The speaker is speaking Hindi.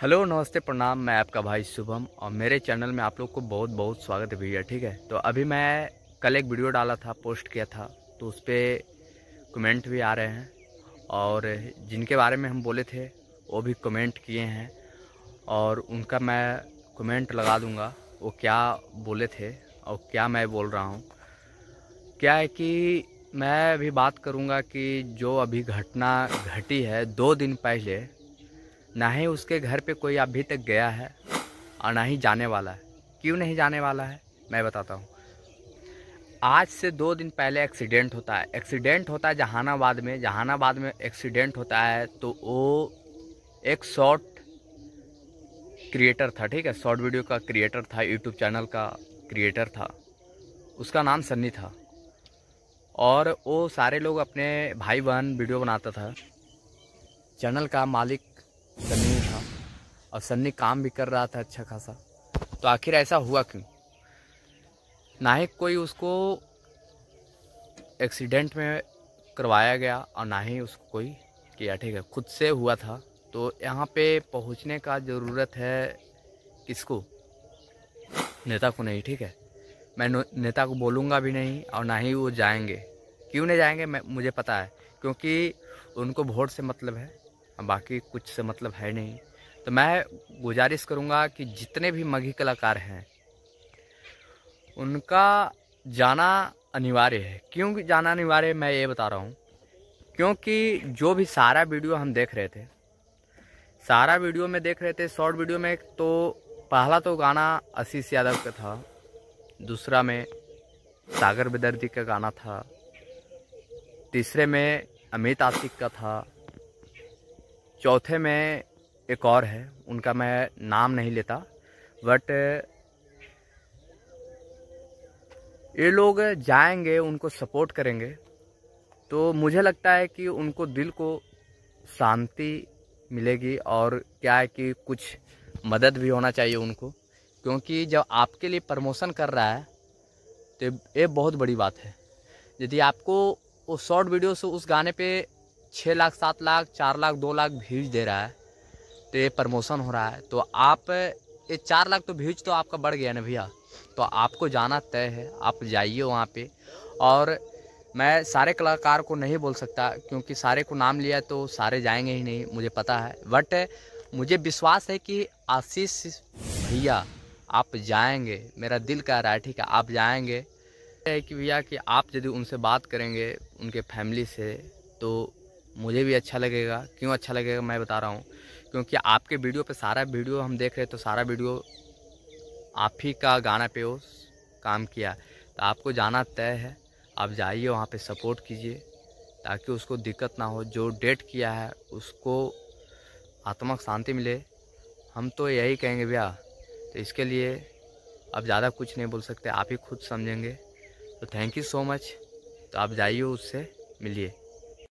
हेलो नमस्ते प्रणाम मैं आपका भाई शुभम और मेरे चैनल में आप लोग को बहुत बहुत स्वागत है भैया ठीक है तो अभी मैं कल एक वीडियो डाला था पोस्ट किया था तो उस पर कमेंट भी आ रहे हैं और जिनके बारे में हम बोले थे वो भी कमेंट किए हैं और उनका मैं कमेंट लगा दूंगा वो क्या बोले थे और क्या मैं बोल रहा हूँ क्या है कि मैं अभी बात करूँगा कि जो अभी घटना घटी है दो दिन पहले ना ही उसके घर पे कोई अभी तक गया है और ना ही जाने वाला है क्यों नहीं जाने वाला है मैं बताता हूँ आज से दो दिन पहले एक्सीडेंट होता है एक्सीडेंट होता है जहानाबाद में जहानाबाद में एक्सीडेंट होता है तो वो एक शॉर्ट क्रिएटर था ठीक है शॉर्ट वीडियो का क्रिएटर था यूट्यूब चैनल का क्रिएटर था उसका नाम सन्नी था और वो सारे लोग अपने भाई बहन वीडियो बनाता था चैनल का मालिक सन्नी था और सन्नी काम भी कर रहा था अच्छा खासा तो आखिर ऐसा हुआ क्यों ना ही कोई उसको एक्सीडेंट में करवाया गया और ना ही उसको कोई किया ठीक है खुद से हुआ था तो यहाँ पे पहुँचने का ज़रूरत है किसको नेता को नहीं ठीक है मैं नेता को बोलूँगा भी नहीं और ना ही वो जाएंगे क्यों नहीं जाएंगे मैं मुझे पता है क्योंकि उनको वोट से मतलब है बाकी कुछ से मतलब है नहीं तो मैं गुजारिश करूँगा कि जितने भी मघी कलाकार हैं उनका जाना अनिवार्य है क्यों जाना अनिवार्य मैं ये बता रहा हूँ क्योंकि जो भी सारा वीडियो हम देख रहे थे सारा वीडियो में देख रहे थे शॉर्ट वीडियो में तो पहला तो गाना आशीष यादव का था दूसरा में सागर बिदर्दी का गाना था तीसरे में अमित आतिक का था चौथे में एक और है उनका मैं नाम नहीं लेता बट ये लोग जाएंगे उनको सपोर्ट करेंगे तो मुझे लगता है कि उनको दिल को शांति मिलेगी और क्या है कि कुछ मदद भी होना चाहिए उनको क्योंकि जब आपके लिए प्रमोशन कर रहा है तो ये बहुत बड़ी बात है यदि आपको वो शॉर्ट वीडियो से उस गाने पे छः लाख सात लाख चार लाख दो लाख व्यूज दे रहा है तो ये प्रमोशन हो रहा है तो आप ये चार लाख तो व्यूज तो आपका बढ़ गया ना भैया तो आपको जाना तय है आप जाइए वहाँ पे और मैं सारे कलाकार को नहीं बोल सकता क्योंकि सारे को नाम लिया तो सारे जाएंगे ही नहीं मुझे पता है बट मुझे विश्वास है कि आशीष भैया आप जाएंगे मेरा दिल कह रहा है ठीक है आप जाएंगे है कि भैया कि आप यदि उनसे बात करेंगे उनके फैमिली से तो मुझे भी अच्छा लगेगा क्यों अच्छा लगेगा मैं बता रहा हूँ क्योंकि आपके वीडियो पे सारा वीडियो हम देख रहे तो सारा वीडियो आप ही का गाना पे उस काम किया तो आपको जाना तय है आप जाइए वहाँ पे सपोर्ट कीजिए ताकि उसको दिक्कत ना हो जो डेट किया है उसको आत्मक शांति मिले हम तो यही कहेंगे भैया तो इसके लिए अब ज़्यादा कुछ नहीं बोल सकते आप ही खुद समझेंगे तो थैंक यू सो मच तो आप जाइए उससे मिलिए